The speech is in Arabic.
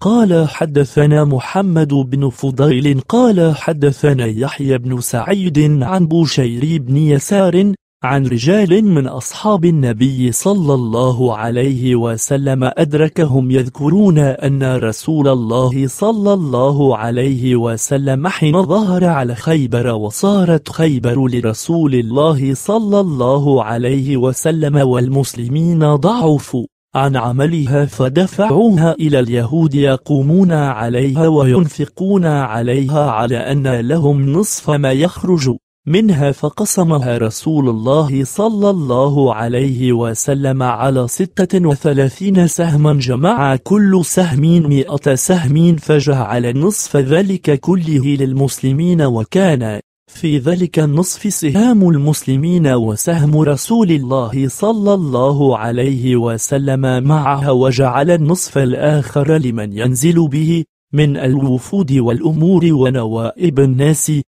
قال حدثنا محمد بن فضيل قال حدثنا يحيى بن سعيد عن بوشير بن يسار عن رجال من أصحاب النبي صلى الله عليه وسلم أدركهم يذكرون أن رسول الله صلى الله عليه وسلم حين ظهر على خيبر وصارت خيبر لرسول الله صلى الله عليه وسلم والمسلمين ضعفوا عن عملها فدفعوها إلى اليهود يقومون عليها وينفقون عليها على أن لهم نصف ما يخرج منها فقسمها رسول الله صلى الله عليه وسلم على ستة وثلاثين سهما جمع كل سهم مئة سهم فجعل نصف ذلك كله للمسلمين وكان في ذلك النصف سهام المسلمين وسهم رسول الله صلى الله عليه وسلم معها وجعل النصف الآخر لمن ينزل به من الوفود والأمور ونوائب الناس